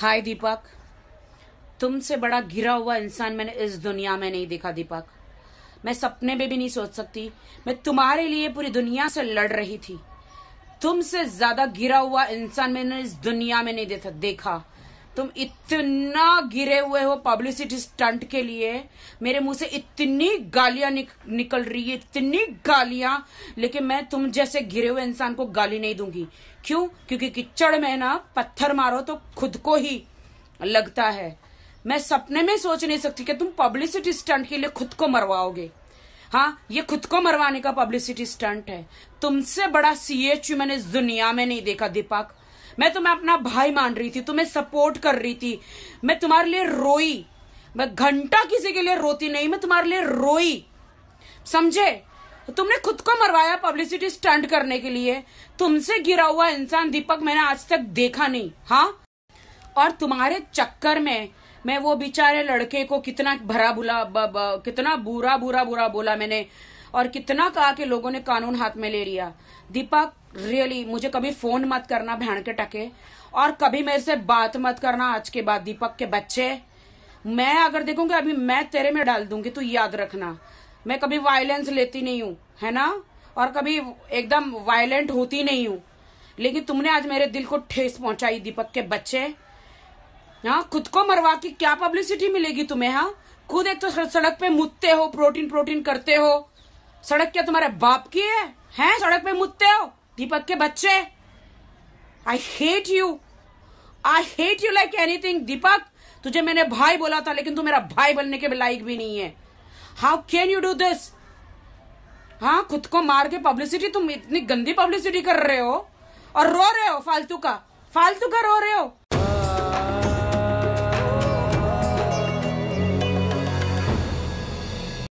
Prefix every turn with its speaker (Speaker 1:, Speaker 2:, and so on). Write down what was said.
Speaker 1: हाय दीपक तुमसे बड़ा घिरा हुआ इंसान मैंने इस दुनिया में नहीं देखा दीपक मैं सपने में भी नहीं सोच सकती मैं तुम्हारे लिए पूरी दुनिया से लड़ रही थी तुमसे ज्यादा घिरा हुआ इंसान मैंने इस दुनिया में नहीं देखा तुम इतना गिरे हुए हो पब्लिसिटी स्टंट के लिए मेरे मुंह से इतनी गालियां निक, निकल रही है इतनी गालियां लेकिन मैं तुम जैसे गिरे हुए इंसान को गाली नहीं दूंगी क्यों क्योंकि किचड़ में ना पत्थर मारो तो खुद को ही लगता है मैं सपने में सोच नहीं सकती कि तुम पब्लिसिटी स्टंट के लिए खुद को मरवाओगे हाँ ये खुद को मरवाने का पब्लिसिटी स्टंट है तुमसे बड़ा सीएचयू मैंने दुनिया में नहीं देखा दीपक मैं तुम्हें अपना भाई मान रही थी तुम्हें सपोर्ट कर रही थी मैं तुम्हारे लिए रोई मैं घंटा किसी के लिए रोती नहीं मैं तुम्हारे लिए रोई समझे तुमने खुद को मरवाया पब्लिसिटी स्टंट करने के लिए तुमसे गिरा हुआ इंसान दीपक मैंने आज तक देखा नहीं हाँ और तुम्हारे चक्कर में मैं वो बेचारे लड़के को कितना भरा बुला ब, ब, कितना बुरा बुरा बुरा बोला मैंने और कितना कहा कि लोगों ने कानून हाथ में ले लिया दीपक रियली really, मुझे कभी फोन मत करना बहन के टके और कभी मेरे से बात मत करना आज के बाद दीपक के बच्चे मैं अगर देखूंगी अभी मैं तेरे में डाल दूंगी तू याद रखना मैं कभी वायलेंस लेती नहीं हूँ है ना और कभी एकदम वायलेंट होती नहीं हूँ लेकिन तुमने आज मेरे दिल को ठेस पहुंचाई दीपक के बच्चे हाँ खुद को मरवा की क्या पब्लिसिटी मिलेगी तुम्हें हाँ खुद एक तो सड़क पे मुदते हो प्रोटीन प्रोटीन करते हो सड़क क्या तुम्हारे बाप की है हैं सड़क पे मुदते हो दीपक के बच्चे I hate you I hate you like anything Deepak तुझे मैंने भाई बोला था लेकिन तू मेरा भाई बनने के लायक भी नहीं है how can you do this हाँ खुद को मार के पब्लिसिटी तुम इतनी गंदी पब्लिसिटी कर रहे हो और रो रहे हो फालतू का फालतू का रो रहे हो